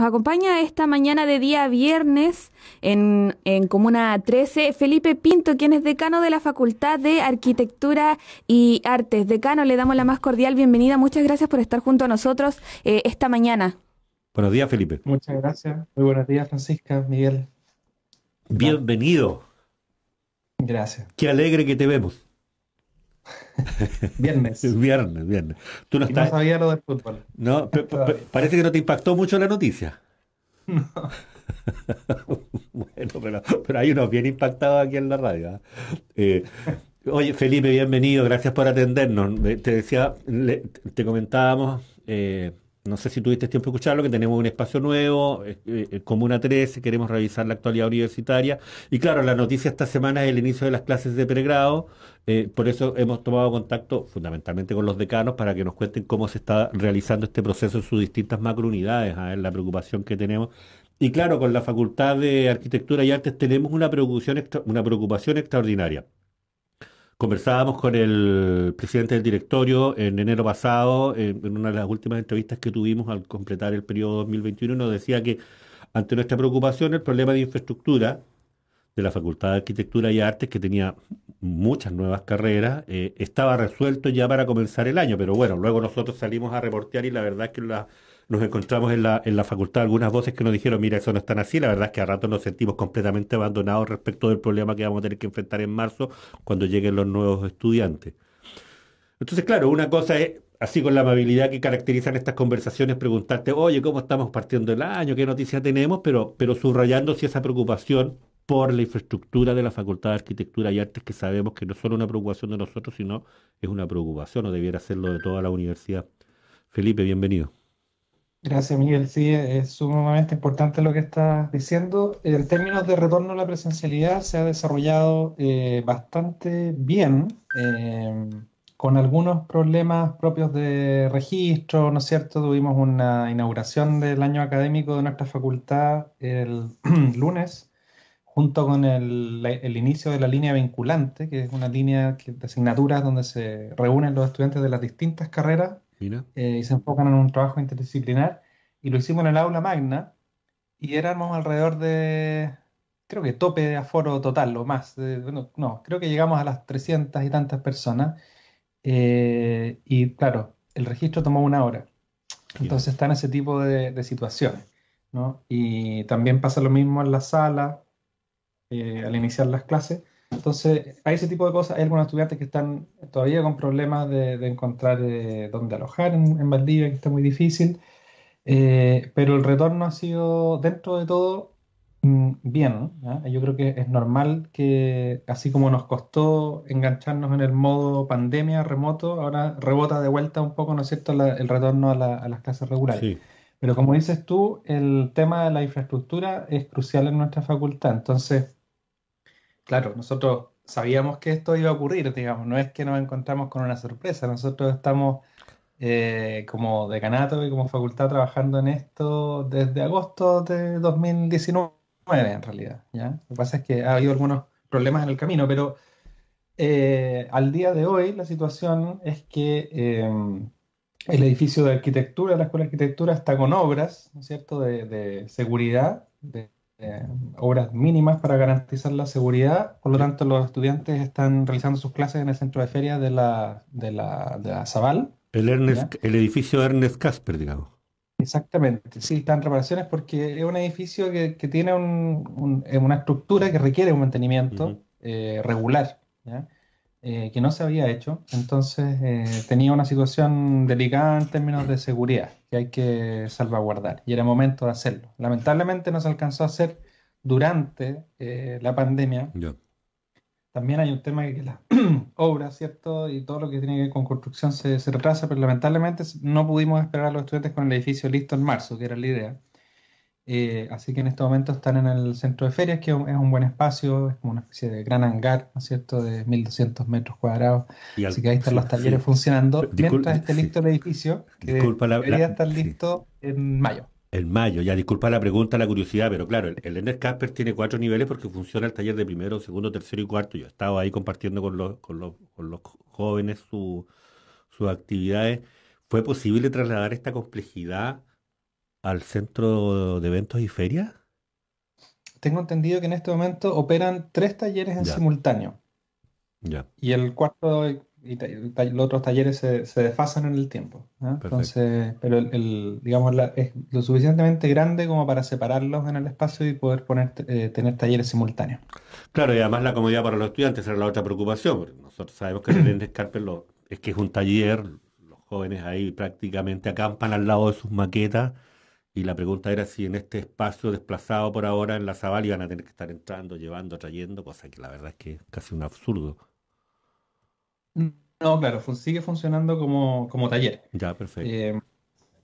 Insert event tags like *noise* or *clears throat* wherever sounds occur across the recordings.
Nos acompaña esta mañana de día viernes en, Comuna 13 Felipe Pinto, quien es decano de la Facultad de Arquitectura y Artes. Decano, le damos la más cordial bienvenida. Muchas gracias por estar junto a nosotros eh, esta mañana. Buenos días, Felipe. Muchas gracias. Muy buenos días, Francisca, Miguel. Bienvenido. Gracias. Qué alegre que te vemos viernes. *laughs* viernes, viernes. Tú no, estás... no sabía lo del fútbol. No, parece que no te impactó mucho la noticia. *laughs* No. *laughs* bueno, pero, hay unos bien impactados aquí en la radio. ¿ah? Eh, oye, Felipe, bienvenido, gracias por atendernos. Eh, te decía, te comentábamos. Eh, no sé si tuviste tiempo de escucharlo, que tenemos un espacio nuevo, eh, eh, eh, Comuna 13, queremos revisar la actualidad universitaria. Y claro, la noticia esta semana es el inicio de las clases de pregrado, por eso hemos tomado contacto fundamentalmente con los decanos para que nos cuenten cómo se está realizando este proceso en sus distintas macrounidades, a ver, la preocupación que tenemos. Y claro, con la Facultad de Arquitectura y Artes tenemos una una preocupación extraordinaria. Conversábamos con el presidente del directorio en enero pasado, en, una de las últimas entrevistas que tuvimos al completar el periodo 2021, nos decía que ante nuestra preocupación el problema de infraestructura de la Facultad de Arquitectura y Artes, que tenía muchas nuevas carreras, eh, estaba resuelto ya para comenzar el año, pero bueno, luego nosotros salimos a reportear y la verdad es que la nos encontramos en la, facultad algunas voces que nos dijeron, mira, eso no es tan así, la verdad es que a rato nos sentimos completamente abandonados respecto del problema que vamos a tener que enfrentar en marzo cuando lleguen los nuevos estudiantes. Entonces, claro, una cosa es, así con la amabilidad que caracterizan estas conversaciones, preguntarte, oye, ¿cómo estamos partiendo el año? ¿Qué noticias tenemos? Pero, pero subrayando si esa preocupación por la infraestructura de la Facultad de Arquitectura y Artes, que sabemos que no es solo una preocupación de nosotros, sino es una preocupación, o debiera serlo de toda la universidad. Felipe, bienvenido. Gracias, Miguel. Sí, es sumamente importante lo que estás diciendo. En términos de retorno a la presencialidad, se ha desarrollado eh, bastante bien, eh, con algunos problemas propios de registro, ¿no es cierto? Tuvimos una inauguración del año académico de nuestra facultad el *clears throat* lunes, junto con el inicio de la línea vinculante, que es una línea de asignaturas donde se reúnen los estudiantes de las distintas carreras eh, y se enfocan en un trabajo interdisciplinar. Y lo hicimos en el aula magna y éramos alrededor de, creo que tope de aforo total o más. no, creo que llegamos a las 300 y tantas personas. Eh, y claro, el registro tomó una hora. Entonces está en ese tipo de, de situaciones. ¿no? Y también pasa lo mismo en la sala eh, al iniciar las clases. Entonces, hay ese tipo de cosas. Hay algunos estudiantes que están todavía con problemas de, encontrar eh, dónde alojar en, Valdivia, que está muy difícil. Eh, pero el retorno ha sido, dentro de todo, mm, bien. Yo creo que es normal que, así como nos costó engancharnos en el modo pandemia remoto, ahora rebota de vuelta un poco, ¿no es cierto?, el retorno a, la, a, las clases regulares. Pero como dices tú, el tema de la infraestructura es crucial en nuestra facultad. Entonces, claro, nosotros sabíamos que esto iba a ocurrir, digamos, no es que nos encontramos con una sorpresa, nosotros estamos eh, como decanato y como facultad trabajando en esto desde agosto de 2019 en realidad, ¿ya? Lo que pasa es que ha habido algunos problemas en el camino, pero eh, al día de hoy la situación es que em, el edificio de arquitectura, la Escuela de Arquitectura, está con obras, ¿no es cierto?, de, de seguridad, de eh, obras mínimas para garantizar la seguridad. Por lo tanto, los estudiantes están realizando sus clases en el centro de ferias de la, de la, de la Zaval. El, el edificio Ernest Casper, digamos. Exactamente, sí, están reparaciones porque es un edificio que, tiene una estructura que requiere un mantenimiento eh, regular. ¿ya? Eh, que no se había hecho. Entonces eh, tenía una situación delicada en términos de seguridad que hay que salvaguardar y era momento de hacerlo. Lamentablemente no se alcanzó a hacer durante eh, la pandemia. También hay un tema que, las *clears throat* obras, ¿cierto? Y todo lo que tiene que ver con construcción se, se retrasa, pero lamentablemente no pudimos esperar a los estudiantes con el edificio listo en marzo, que era la idea. Eh, así que en este momento están en el centro de ferias, que es un buen espacio, es como una especie de gran hangar, ¿no es cierto?, de 1200 metros cuadrados. así que ahí están los talleres funcionando mientras esté listo el edificio, que debería estar listo en mayo. En mayo, ya disculpa la pregunta, la curiosidad, pero claro, el, Ender Casper tiene cuatro niveles porque funciona el taller de primero, segundo, tercero y cuarto. Yo he estado ahí compartiendo con los, con los, con los jóvenes sus actividades. ¿Fue posible trasladar esta complejidad? al centro de eventos y ferias? Tengo entendido que en este momento operan tres talleres en simultáneo. Y el cuarto y los otros talleres se, desfasan en el tiempo. Entonces, pero el, digamos, es lo suficientemente grande como para separarlos en el espacio y poder poner, eh, tener talleres simultáneos. Claro, y además la comodidad para los estudiantes era la otra preocupación, nosotros sabemos que el de es que es un taller, los jóvenes ahí prácticamente acampan al lado de sus maquetas y la pregunta era si en este espacio desplazado por ahora en la Zaval iban a tener que estar entrando, llevando, trayendo, cosa que la verdad es que es casi un absurdo. No, claro, sigue funcionando como, como taller. Ya, perfecto. Eh,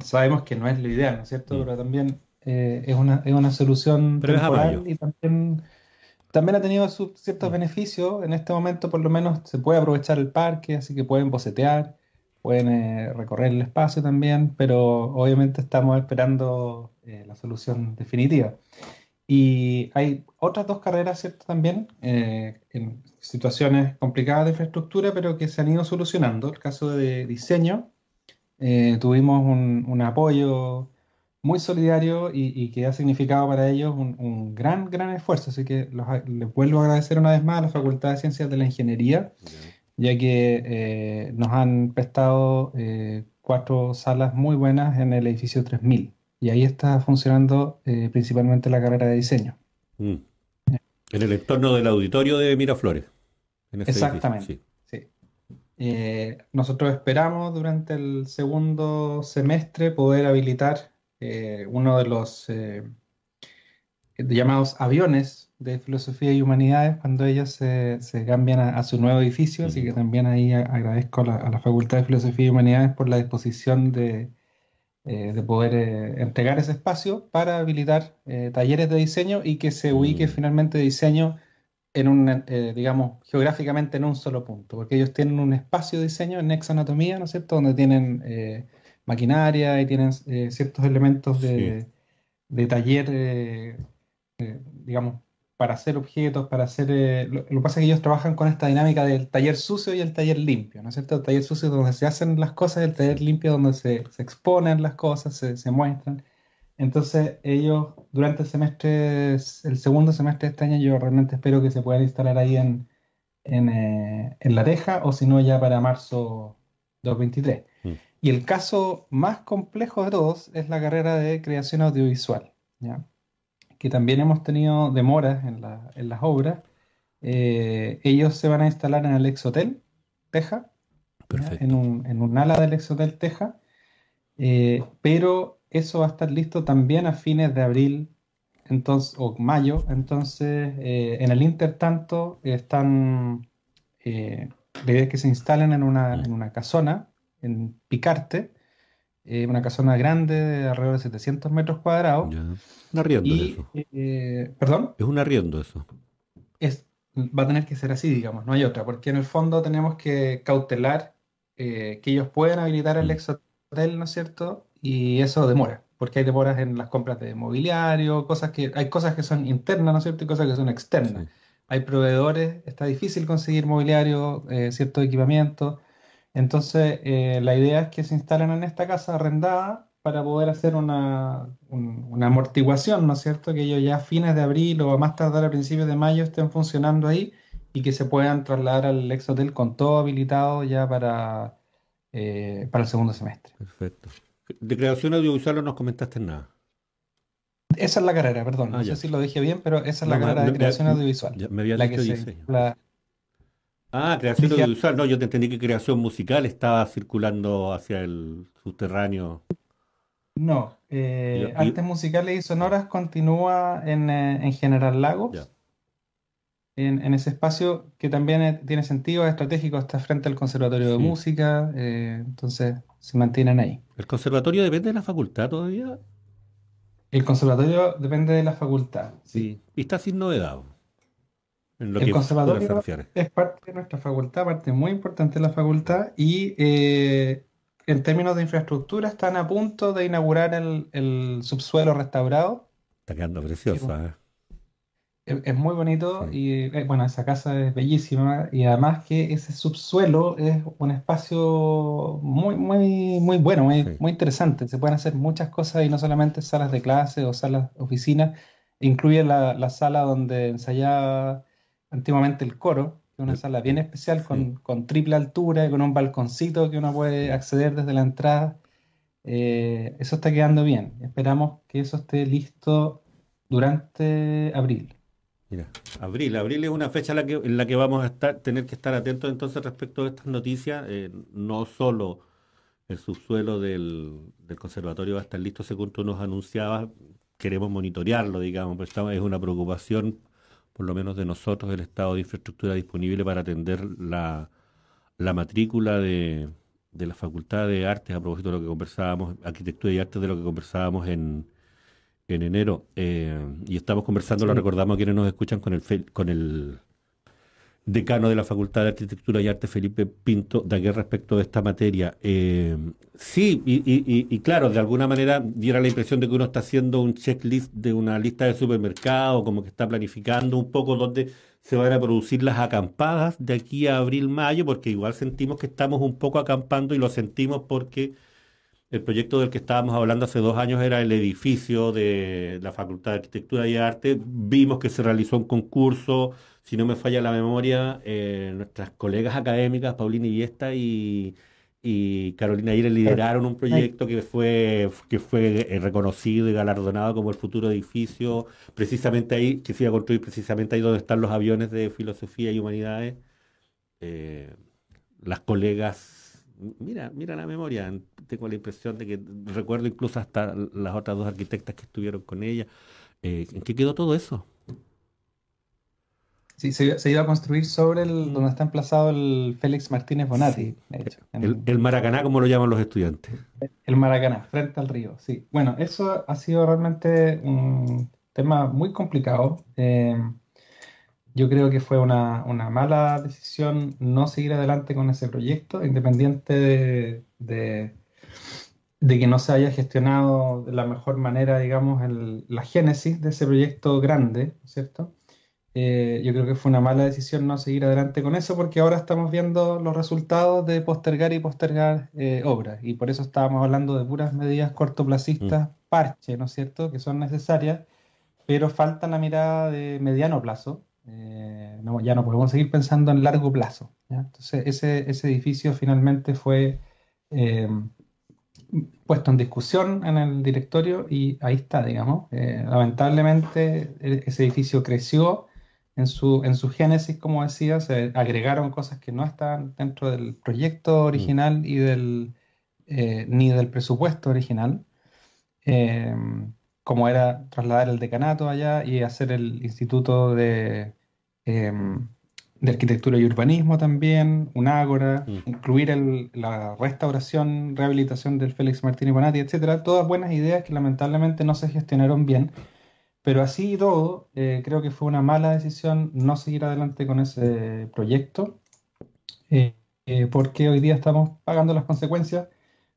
sabemos que no es lo ideal, ¿no es cierto? Mm. Pero también eh, es, una, es una solución temporal y también, ha tenido ciertos mm. beneficios. En este momento, por lo menos, se puede aprovechar el parque, así que pueden bocetear pueden eh, recorrer el espacio también, pero obviamente estamos esperando eh, la solución definitiva. Y hay otras dos carreras, ¿cierto? También eh, en situaciones complicadas de infraestructura, pero que se han ido solucionando. El caso de diseño, tuvimos un, apoyo muy solidario y, que ha significado para ellos un, gran, gran esfuerzo. Así que les vuelvo a agradecer una vez más a la Facultad de Ciencias de la Ingeniería ya que eh, nos han prestado eh, cuatro salas muy buenas en el edificio 3000 y ahí está funcionando eh, principalmente la carrera de diseño. Mm. En el entorno del auditorio de Miraflores. Este Exactamente. nosotros esperamos durante el segundo semestre poder habilitar uno de los llamados aviones de Filosofía y Humanidades cuando ellos se, cambian a, su nuevo edificio, así que también ahí agradezco a la, Facultad de Filosofía y Humanidades por la disposición de, eh, poder eh, entregar ese espacio para habilitar eh, talleres de diseño y que se ubique mm. finalmente diseño en un, digamos, geográficamente en un solo punto, porque ellos tienen un espacio de diseño en exanatomía, ¿no es cierto?, donde tienen maquinaria y tienen ciertos elementos de taller, digamos, para hacer objetos, para hacer... Eh, lo, que pasa es que ellos trabajan con esta dinámica del taller sucio y el taller limpio, ¿no es cierto? El taller sucio es donde se hacen las cosas, el taller limpio donde se, exponen las cosas, se, muestran. Entonces ellos durante el semestre, el segundo semestre de este año, yo realmente espero que se puedan instalar ahí en, en, eh, La Teja o si no ya para marzo 2023. Mm. Y el caso más complejo de todos es la carrera de creación audiovisual, ¿ya? que también hemos tenido demoras en, las obras, eh, ellos se van a instalar en el Exotel, Teja, en un, en un, ala del Exotel Teja, eh, pero eso va a estar listo también a fines de abril entonces, o mayo, entonces eh, en el intertanto están, la que se instalen en una, en una casona, en Picarte, eh, una casona grande de alrededor de 700 metros cuadrados. Un arriendo eso. Eh, ¿Perdón? Es un arriendo eso. Es, va a tener que ser así, digamos, no hay otra, porque en el fondo tenemos que cautelar eh, que ellos puedan habilitar el mm. hotel ¿no es cierto? Y eso demora, porque hay demoras en las compras de mobiliario, cosas que hay cosas que son internas, ¿no es cierto? Y cosas que son externas. Hay proveedores, está difícil conseguir mobiliario, cierto equipamiento. Entonces, eh, la idea es que se instalen en esta casa arrendada para poder hacer una, amortiguación, ¿no es cierto? Que ellos ya a fines de abril o a más tardar a principios de mayo estén funcionando ahí y que se puedan trasladar al ex hotel con todo habilitado ya para, eh, para el segundo semestre. Perfecto. De creación audiovisual no nos comentaste nada. Esa es la carrera, perdón. Ah, no sé si lo dije bien, pero esa es la carrera de creación audiovisual. la, Ah, creación audiovisual. No, yo te entendí que creación musical estaba circulando hacia el subterráneo. No, eh, artes musicales y sonoras continúa en, eh, en General Lagos. En, ese espacio que también eh, tiene sentido, estratégico, está frente al Conservatorio de Música, eh, entonces se mantienen ahí. ¿El conservatorio depende de la facultad todavía? El conservatorio depende de la facultad. Sí, y está sin novedad. En el es parte de nuestra facultad, parte muy importante de la facultad y eh, en términos de infraestructura están a punto de inaugurar el, subsuelo restaurado. Está quedando preciosa. ¿eh? Es, muy bonito y eh, bueno, esa casa es bellísima y además que ese subsuelo es un espacio muy, muy, muy bueno, muy, interesante. Se pueden hacer muchas cosas y no solamente salas de clase o salas oficinas, incluye la, la sala donde ensayaba Últimamente el coro, que es una sala bien especial con, triple altura y con un balconcito que uno puede acceder desde la entrada. Eh, eso está quedando bien. Esperamos que eso esté listo durante abril. Mira, abril. Abril es una fecha en la que, vamos a tener que estar atentos entonces respecto a estas noticias. Eh, no solo el subsuelo del, conservatorio va a estar listo según tú nos anunciabas, queremos monitorearlo, digamos, pero es una preocupación por lo menos de nosotros, el estado de infraestructura disponible para atender la, la matrícula de, de, la Facultad de Artes, a propósito de lo que conversábamos, arquitectura y artes, de lo que conversábamos en, en enero. Eh, y estamos conversando, lo recordamos a quienes nos escuchan, con el, con el decano de la Facultad de Arquitectura y Arte Felipe Pinto de aquí respecto de esta materia. Eh, sí, y, y, y, claro, de alguna manera diera la impresión de que uno está haciendo un checklist de una lista de supermercados, como que está planificando un poco dónde se van a producir las acampadas de aquí a abril, mayo, porque igual sentimos que estamos un poco acampando y lo sentimos porque el proyecto del que estábamos hablando hace dos años era el edificio de la Facultad de Arquitectura y Arte. Vimos que se realizó un concurso si no me falla la memoria, eh, nuestras colegas académicas, Paulina Iviesta y, y Carolina Aire, lideraron un proyecto que fue, que fue eh, reconocido y galardonado como el futuro edificio, precisamente ahí, que se iba a construir precisamente ahí donde están los aviones de filosofía y humanidades. Eh, las colegas, mira, mira la memoria, tengo la impresión de que recuerdo incluso hasta las otras dos arquitectas que estuvieron con ella. ¿En qué quedó todo eso? Sí, se, iba a construir sobre el, mm. donde está emplazado el Félix Martínez Bonatti, de hecho. el, Maracaná, como lo llaman los estudiantes. El Maracaná, frente al río, sí. Bueno, eso ha sido realmente un tema muy complicado. Eh, yo creo que fue una, mala decisión no seguir adelante con ese proyecto, independiente de, que no se haya gestionado de la mejor manera, digamos, el, la génesis de ese proyecto grande, ¿cierto? Eh, yo creo que fue una mala decisión no seguir adelante con eso porque ahora estamos viendo los resultados de postergar y postergar eh, obras y por eso estábamos hablando de puras medidas cortoplacistas, mm. parche, ¿no es cierto?, que son necesarias, pero falta la mirada de mediano plazo. Eh, ya no podemos seguir pensando en largo plazo. Entonces ese, ese, edificio finalmente fue puesto en discusión en el directorio y ahí está, digamos. lamentablemente ese edificio creció en su, en su génesis, como decía, se agregaron cosas que no estaban dentro del proyecto mm. original y del, eh, ni del presupuesto original, em, como era trasladar el decanato allá y hacer el instituto de, em, de arquitectura y urbanismo también, un ágora, mm. incluir la restauración, rehabilitación del Félix Martínez Bonatti, etcétera, todas buenas ideas que lamentablemente no se gestionaron bien pero así y todo, eh, creo que fue una mala decisión no seguir adelante con ese proyecto, eh, eh, porque hoy día estamos pagando las consecuencias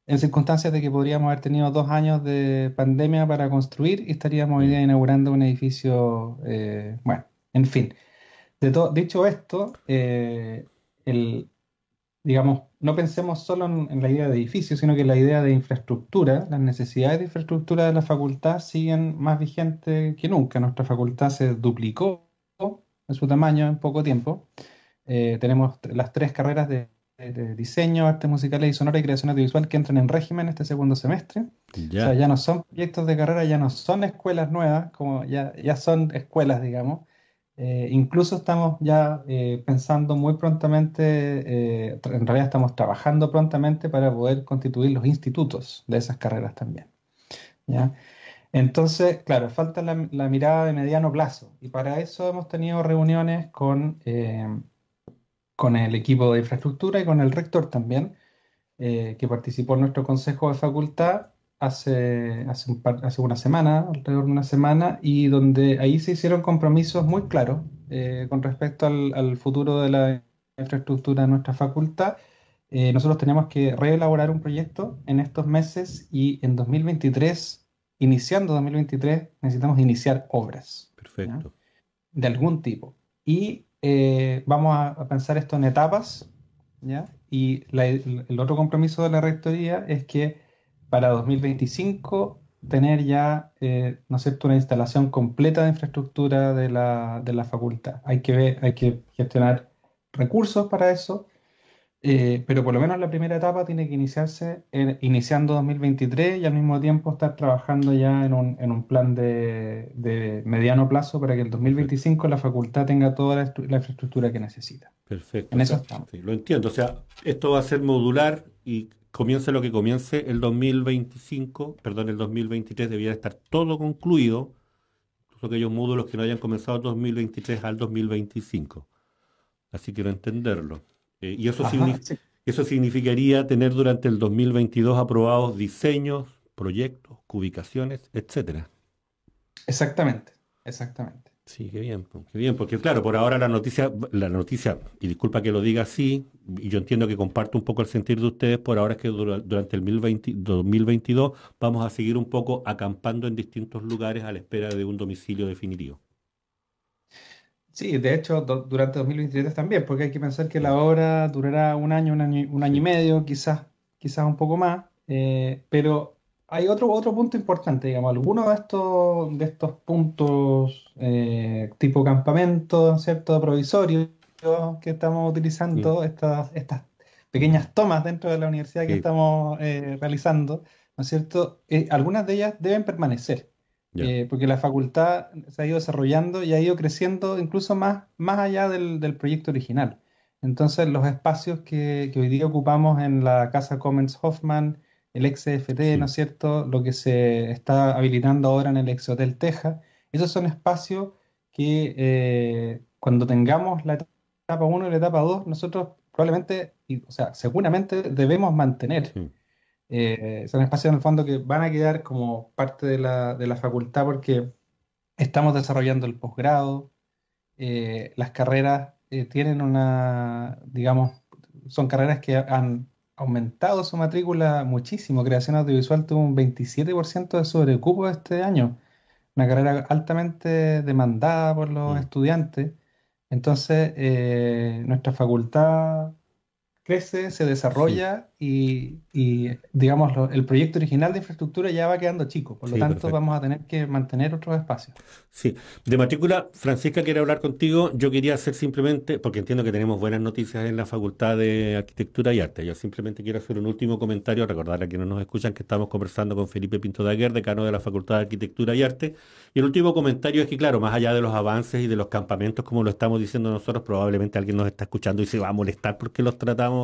en circunstancias de que podríamos haber tenido dos años de pandemia para construir y estaríamos hoy mm. día inaugurando un edificio, bueno, en fin. De dicho esto, el, digamos, no pensemos solo en, la idea de edificio, sino que la idea de infraestructura, las necesidades de infraestructura de la facultad siguen más vigentes que nunca. Nuestra facultad se duplicó en su tamaño en poco tiempo. Eh, tenemos las tres carreras de, diseño, arte musicales y sonora y creación audiovisual que entran en régimen este segundo semestre. O sea, ya no son proyectos de carrera, ya no son escuelas nuevas, como ya, ya son escuelas, digamos. Eh, incluso estamos ya eh, pensando muy prontamente, eh, en realidad estamos trabajando prontamente para poder constituir los institutos de esas carreras también. Entonces, claro, falta la, mirada de mediano plazo y para eso hemos tenido reuniones con, con el equipo de infraestructura y con el rector también, que participó en nuestro consejo de facultad hace, hace, una semana, alrededor de una semana, y donde ahí se hicieron compromisos muy claros eh, con respecto al, futuro de la infraestructura de nuestra facultad. Eh, nosotros tenemos que reelaborar un proyecto en estos meses y en 2023, iniciando 2023, necesitamos iniciar obras. Perfecto. De algún tipo. Y eh, vamos a, pensar esto en etapas, ¿ya? Y el otro compromiso de la rectoría es que para 2025 tener ya, eh, ¿no una instalación completa de infraestructura de la, de la facultad. Hay que, ver, hay que gestionar recursos para eso, eh, pero por lo menos la primera etapa tiene que iniciarse iniciando 2023 y al mismo tiempo estar trabajando ya en un, en un plan de, mediano plazo para que en 2025 la facultad tenga toda la, la infraestructura que necesita. Perfecto. En eso estamos. lo entiendo. O sea, esto va a ser modular y comience lo que comience, el 2025, perdón, el 2023 debía estar todo concluido, incluso aquellos módulos que no hayan comenzado 2023 al 2025. Así quiero entenderlo. Eh, y eso, eso significaría tener durante el 2022 aprobados diseños, proyectos, ubicaciones, etcétera. Exactamente, exactamente. Sí, qué bien, pues, qué bien, porque claro, por ahora la noticia, la noticia, y disculpa que lo diga así, y yo entiendo que comparto un poco el sentir de ustedes, por ahora es que durante el 2022 vamos a seguir un poco acampando en distintos lugares a la espera de un domicilio definitivo. Sí, de hecho, durante 2023 también, porque hay que pensar que la obra durará un año, un año, y medio, quizás, quizás un poco más, eh, pero hay otro, otro punto importante, digamos, algunos de estos, de estos puntos eh, tipo campamento, ¿no es ¿cierto? Provisorio que estamos utilizando, estas, estas pequeñas tomas dentro de la universidad que estamos eh, realizando, ¿no es cierto? Eh, algunas de ellas deben permanecer, porque la facultad se ha ido desarrollando y ha ido creciendo incluso más, más allá del, proyecto original. Entonces, los espacios que, que hoy día ocupamos en la Casa Commons Hoffman, el ex ¿no es cierto? Lo que se está habilitando ahora en el ex-Hotel Texas. Esos son espacios que eh, cuando tengamos la etapa 1 y la etapa 2, nosotros probablemente, o sea, seguramente debemos mantener. Eh, son espacios en el fondo que van a quedar como parte de la, facultad porque estamos desarrollando el posgrado, eh, las carreras tienen una, digamos, son carreras que han aumentado su matrícula muchísimo. Creación audiovisual tuvo un 27% de sobrecupo este año, una carrera altamente demandada por los mm. estudiantes. Entonces, eh, nuestra facultad se desarrolla y, digamos, el proyecto original de infraestructura ya va quedando chico. Por lo tanto, vamos a tener que mantener otros espacios. Sí. De matrícula, Francisca quiere hablar contigo. Yo quería hacer simplemente, porque entiendo que tenemos buenas noticias en la Facultad de Arquitectura y Arte. Yo simplemente quiero hacer un último comentario, recordar a quienes nos escuchan que estamos conversando con Felipe Pinto Daguer, decano de la Facultad de Arquitectura y Arte. Y el último comentario es que, claro, más allá de los avances y de los campamentos, como lo estamos diciendo nosotros, probablemente alguien nos está escuchando y se va a molestar porque los tratamos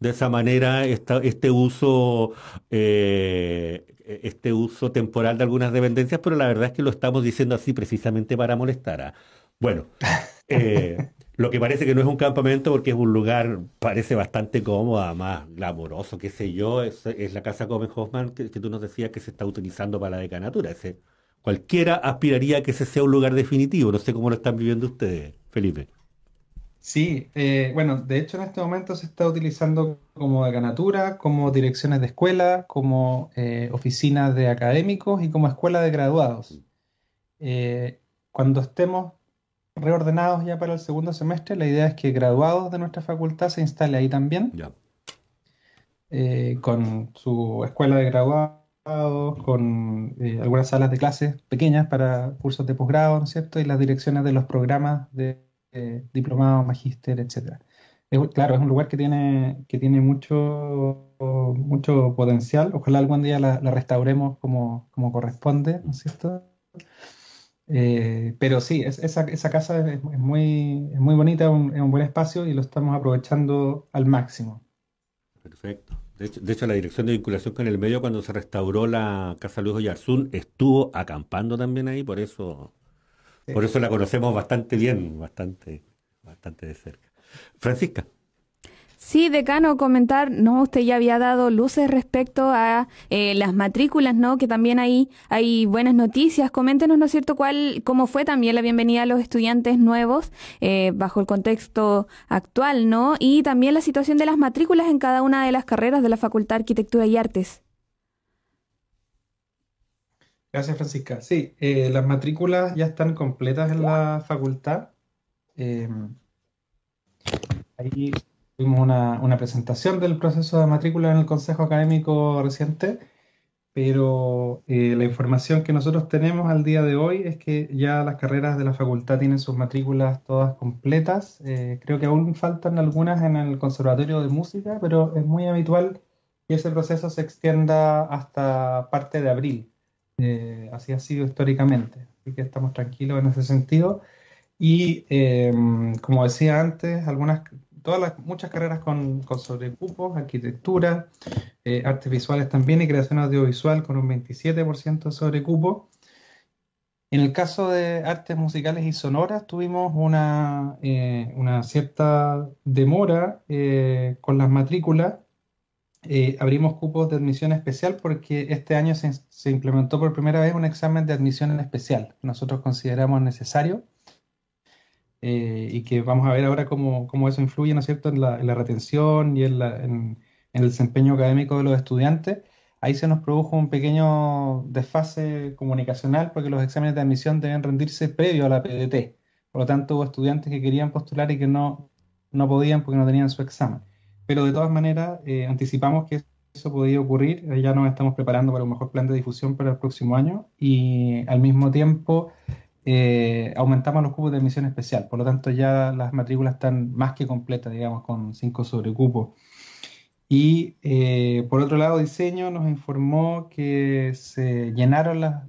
de esa manera este uso eh, este uso temporal de algunas dependencias, pero la verdad es que lo estamos diciendo así precisamente para molestar. a Bueno, *laughs* eh, lo que parece que no es un campamento porque es un lugar, parece bastante cómodo, más glamoroso, qué sé yo, es, la casa Gómez Hoffman que, tú nos decías que se está utilizando para la decanatura. ese cualquiera aspiraría a que ese sea un lugar definitivo, no sé cómo lo están viviendo ustedes, Felipe. Sí, eh, bueno, de hecho en este momento se está utilizando como decanatura, como direcciones de escuela, como eh, oficinas de académicos y como escuela de graduados. Eh, cuando estemos reordenados ya para el segundo semestre, la idea es que graduados de nuestra facultad se instale ahí también, con su escuela de graduados, con algunas salas de clases pequeñas para cursos de posgrado, ¿no es cierto? Y las direcciones de los programas de eh, diplomado, magíster, etcétera. claro, es un lugar que tiene, que tiene mucho, mucho potencial. Ojalá algún día la, restauremos como, corresponde, ¿no es cierto? Eh, pero sí, esa, casa es, muy, muy bonita, es un buen espacio y lo estamos aprovechando al máximo. Perfecto. De hecho, de hecho, la Dirección de Vinculación con el Medio, cuando se restauró la Casa Luis Oyarzún, estuvo acampando también ahí, por eso por eso la conocemos bastante bien, bastante, bastante de cerca. Francisca. Sí, decano, comentar, no, usted ya había dado luces respecto a eh, las matrículas, ¿no? Que también ahí hay, buenas noticias. Coméntenos, ¿no es cierto?, cuál, cómo fue también la bienvenida a los estudiantes nuevos eh, bajo el contexto actual, ¿no? Y también la situación de las matrículas en cada una de las carreras de la Facultad de Arquitectura y Artes. Gracias, Francisca. Sí, eh, las matrículas ya están completas en la facultad. Eh, ahí tuvimos una, presentación del proceso de matrícula en el Consejo Académico reciente, pero eh, la información que nosotros tenemos al día de hoy es que ya las carreras de la facultad tienen sus matrículas todas completas. creo que aún faltan algunas en el Conservatorio de Música, pero es muy habitual que ese proceso se extienda hasta parte de abril. Eh, así ha sido históricamente. Así que estamos tranquilos en ese sentido. Y em, como decía antes, algunas, todas las, muchas carreras con, sobrecupos, arquitectura, eh, artes visuales también y creación audiovisual con un 27% de sobrecupo. En el caso de artes musicales y sonoras, tuvimos una, eh, cierta demora con las matrículas abrimos cupos de admisión especial porque este año se, implementó por primera vez un examen de admisión en especial que nosotros consideramos necesario eh, y que vamos a ver ahora cómo, eso influye, ¿no es cierto?, en la, retención y en, en, el desempeño académico de los estudiantes. Ahí se nos produjo un pequeño desfase comunicacional porque los exámenes de admisión deben rendirse previo a la PDT. Por lo tanto, hubo estudiantes que querían postular y que no, no podían porque no tenían su examen pero de todas maneras eh, anticipamos que eso podía ocurrir, eh, ya nos estamos preparando para un mejor plan de difusión para el próximo año y al mismo tiempo eh, aumentamos los cupos de emisión especial, por lo tanto ya las matrículas están más que completas, digamos, con sobre sobrecupos. Y por otro lado, diseño nos informó que se llenaron las,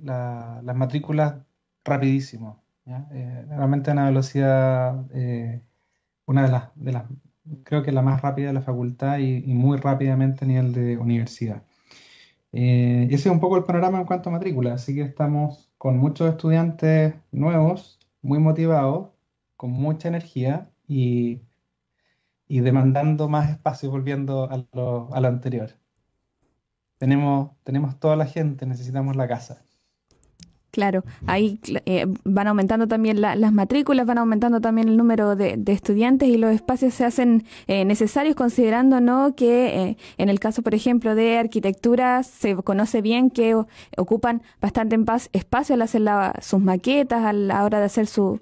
matrículas rapidísimo, realmente a una velocidad, una de las, de las creo que la más rápida de la facultad y, muy rápidamente a nivel de universidad. Eh, ese es un poco el panorama en cuanto a matrícula, así que estamos con muchos estudiantes nuevos, muy motivados, con mucha energía y, demandando más espacio volviendo a lo, a lo anterior. Tenemos, tenemos toda la gente, necesitamos la casa. Claro, ahí eh, van aumentando también las matrículas, van aumentando también el número de, de estudiantes y los espacios se hacen eh, necesarios considerando no que eh, en el caso, por ejemplo, de arquitectura se conoce bien que ocupan bastante en paz espacio al hacer sus maquetas, a la hora de hacer sus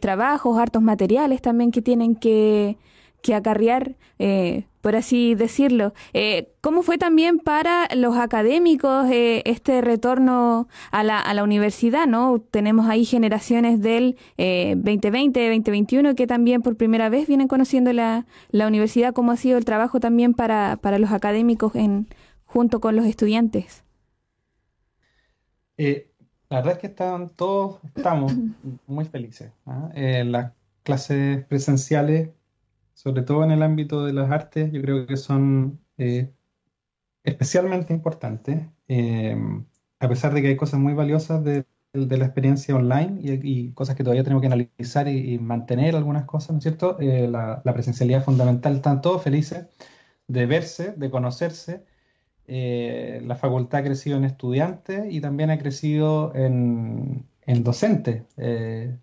trabajos, hartos materiales también que tienen que que acarrear, eh, por así decirlo. Eh, ¿Cómo fue también para los académicos eh, este retorno a la, a la universidad? ¿no? Tenemos ahí generaciones del 2020, 2021 que también por primera vez vienen conociendo la, universidad. ¿Cómo ha sido el trabajo también para, los académicos en, junto con los estudiantes? la verdad es que todos estamos *clears throat* muy felices. ¿ah? las clases presenciales sobre todo en el ámbito de las artes, yo creo que son eh, especialmente importantes, eh, a pesar de que hay cosas muy valiosas de, la experiencia online y, cosas que todavía tenemos que analizar y, mantener algunas cosas, ¿no es cierto? Eh, la, presencialidad es fundamental, están todos felices de verse, de conocerse. la facultad ha crecido en estudiantes y también ha crecido en, en docentes.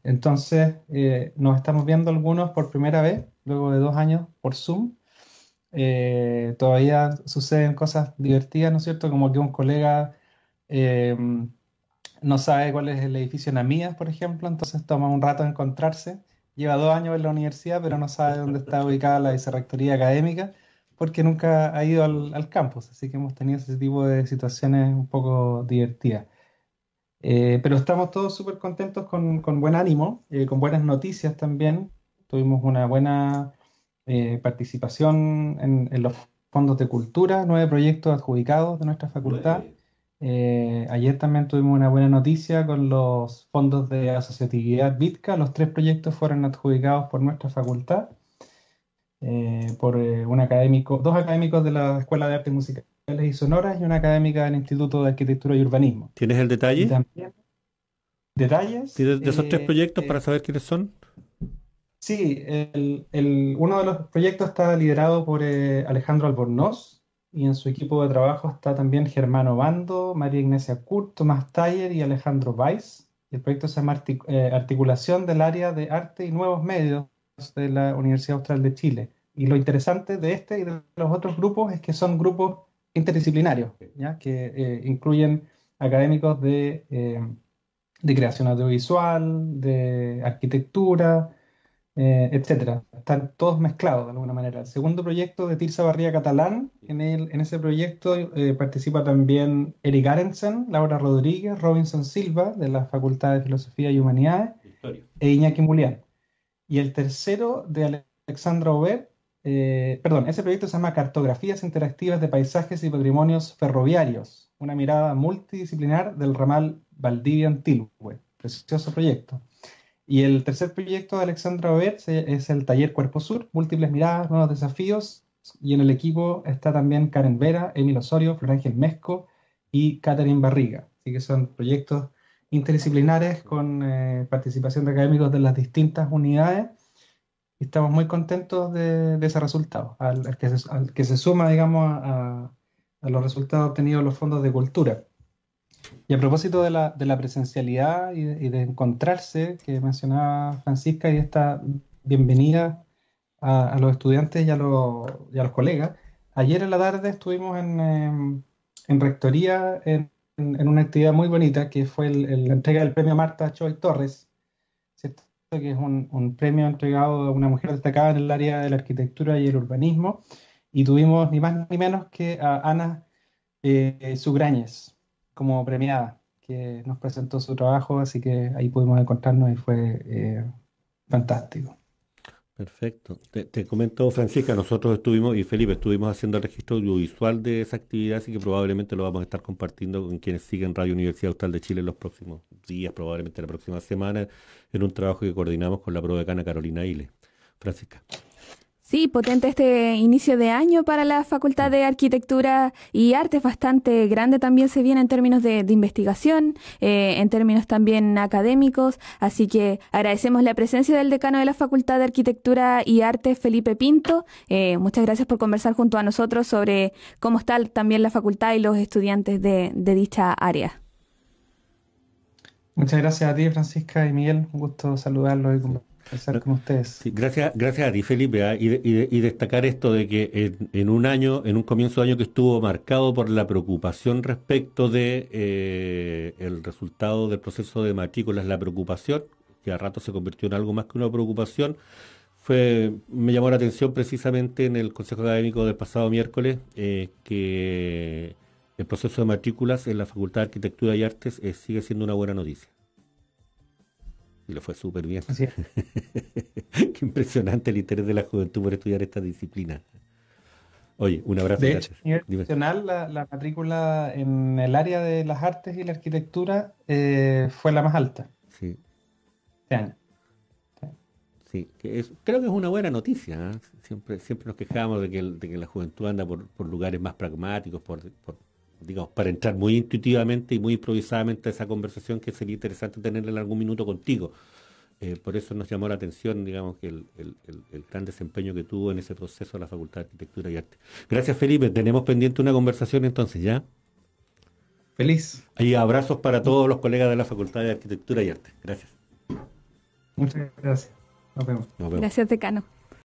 entonces, nos estamos viendo algunos por primera vez luego de dos años por Zoom, eh, todavía suceden cosas divertidas, ¿no es cierto? Como que un colega eh, no sabe cuál es el edificio en Amías, por ejemplo, entonces toma un rato encontrarse. Lleva dos años en la universidad, pero no sabe dónde está ubicada la vicerrectoría académica porque nunca ha ido al, campus, así que hemos tenido ese tipo de situaciones un poco divertidas. Eh, pero estamos todos súper contentos con, buen ánimo, con buenas noticias también. Tuvimos una buena eh, participación en, los fondos de cultura, nueve proyectos adjudicados de nuestra facultad. Eh, ayer también tuvimos una buena noticia con los fondos de asociatividad BITCA. Los tres proyectos fueron adjudicados por nuestra facultad, eh, por un académico, dos académicos de la Escuela de Artes Musicales y Sonoras y una académica del Instituto de Arquitectura y Urbanismo. ¿Tienes el detalle? También, detalles. De, esos tres proyectos para saber quiénes son? Sí, uno de los proyectos está liderado por eh, Alejandro Albornoz y en su equipo de trabajo está también Germano Bando, María Ignacia Kurt, Tomás Taller y Alejandro Weiss. El proyecto se llama eh, Articulación del Área de Arte y Nuevos Medios de la Universidad Austral de Chile. Y lo interesante de este y de los otros grupos es que son grupos interdisciplinarios, que eh, incluyen académicos de creación audiovisual, de arquitectura, eh, etcétera. Están todos mezclados de alguna manera. El segundo proyecto de Tirsa Barría Catalán, en, el, en ese proyecto eh, participa también Eric Arensen, Laura Rodríguez, Robinson Silva, de la Facultad de Filosofía y Humanidades, e Iñaki Mulián. Y el tercero de Alexandra Ober, eh, perdón, ese proyecto se llama Cartografías Interactivas de Paisajes y Patrimonios Ferroviarios, una mirada multidisciplinar del ramal valdivia Antilue, Precioso proyecto. Y el tercer proyecto de Alexandra Ober es el taller Cuerpo Sur, múltiples miradas, nuevos desafíos. Y en el equipo está también Karen Vera, Emil Osorio, Florángel Mesco y Catherine Barriga. Así que son proyectos interdisciplinares con eh, participación de académicos de las distintas unidades. Y estamos muy contentos de, ese resultado, al, que se, suma, digamos, a, los resultados obtenidos en los fondos de cultura. Y a propósito de la, presencialidad y de, encontrarse, que mencionaba Francisca, y esta bienvenida a, los estudiantes y a, los, colegas, ayer en la tarde estuvimos en, em, Rectoría en, una actividad muy bonita que fue la entrega del premio Marta Choi Torres, que es un, premio entregado a una mujer destacada en el área de la arquitectura y el urbanismo, y tuvimos ni más ni menos que a Ana eh, Sugrañez, como premiada, que nos presentó su trabajo, así que ahí pudimos encontrarnos y fue eh, fantástico. Perfecto. Te, te, comento, Francisca, nosotros estuvimos y Felipe estuvimos haciendo el registro audiovisual de esa actividad, así que probablemente lo vamos a estar compartiendo con quienes siguen Radio Universidad Austral de Chile en los próximos días, probablemente la próxima semana, en un trabajo que coordinamos con la prodecana Carolina Ile. Francisca. Sí, potente este inicio de año para la Facultad de Arquitectura y Artes, bastante grande también se viene en términos de, investigación, eh, en términos también académicos, así que agradecemos la presencia del decano de la Facultad de Arquitectura y Artes, Felipe Pinto. Eh, muchas gracias por conversar junto a nosotros sobre cómo está también la facultad y los estudiantes de, de dicha área. Muchas gracias a ti, Francisca y Miguel. Un gusto saludarlos y conversar gracias, gracias a ti, Felipe, ¿ah? y, destacar esto de que en, un año, en un comienzo de año que estuvo marcado por la preocupación respecto de eh, el resultado del proceso de matrículas, la preocupación, que a rato se convirtió en algo más que una preocupación, fue, me llamó la atención precisamente en el Consejo Académico del pasado miércoles eh, que el proceso de matrículas en la Facultad de Arquitectura y Artes eh, sigue siendo una buena noticia y lo fue súper bien. *laughs* Qué impresionante el interés de la juventud por estudiar esta disciplina. Oye, un abrazo. De hecho, la, la, matrícula en el área de las artes y la arquitectura eh, fue la más alta. Sí. Este sí, creo que es una buena noticia. ¿eh? Siempre, siempre nos quejamos de que, la juventud anda por, lugares más pragmáticos, por, digamos, para entrar muy intuitivamente y muy improvisadamente a esa conversación que sería interesante tenerla en algún minuto contigo. Eh, por eso nos llamó la atención, digamos, el, el, el, gran desempeño que tuvo en ese proceso la Facultad de Arquitectura y Arte. Gracias, Felipe. Tenemos pendiente una conversación entonces, ¿ya? Feliz. Y abrazos para todos los colegas de la Facultad de Arquitectura y Arte. Gracias. Muchas gracias. Nos vemos. Gracias, decano.